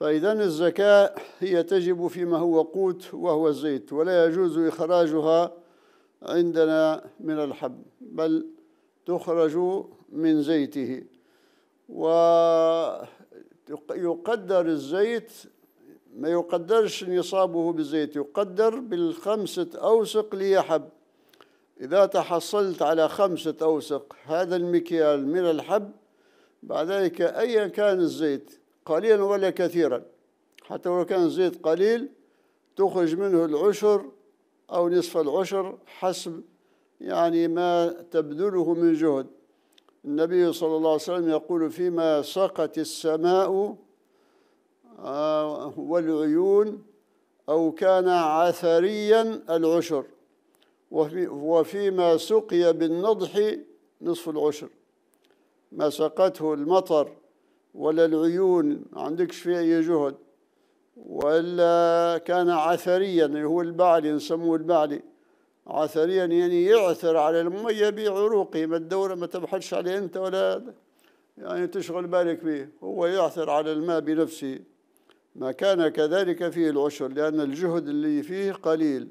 فإذا الزكاة هي تجب فيما هو قوت وهو الزيت ولا يجوز إخراجها عندنا من الحب بل تخرج من زيته ويقدر الزيت ما يقدرش نصابه بالزيت يقدر بالخمسة أوسق ليحب إذا تحصلت على خمسة أوسق هذا المكيال من الحب بعد ذلك أيا كان الزيت قليلا ولا كثيرا حتى لو كان الزيت قليل تخرج منه العشر أو نصف العشر حسب يعني ما تبذله من جهد النبي صلى الله عليه وسلم يقول فيما سقت السماء آه، والعيون أو كان عثريا العشر وفيما سقي بالنضح نصف العشر ما سقته المطر ولا العيون ما عندكش فيها أي جهد ولا كان عثريا اللي هو البعلي نسموه البعلي عثريا يعني يعثر على المية بعروقه ما الدورة ما تبحثش عليه أنت ولا يعني تشغل بالك به هو يعثر على الماء بنفسه ما كان كذلك فيه العشر لأن الجهد اللي فيه قليل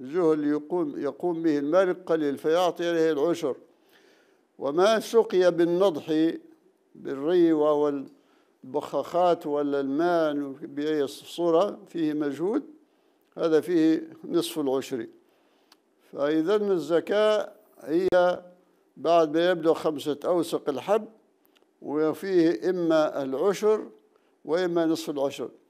الجهد اللي يقوم, يقوم به المالك قليل فيعطي له العشر وما سقي بالنضح بالري والبخاخات البخاخات ولا الماء بأي صورة فيه مجهود هذا فيه نصف العشر فإذا الزكاة هي بعد ما يبلغ خمسة أوسق الحب وفيه إما العشر وإما نصف العشر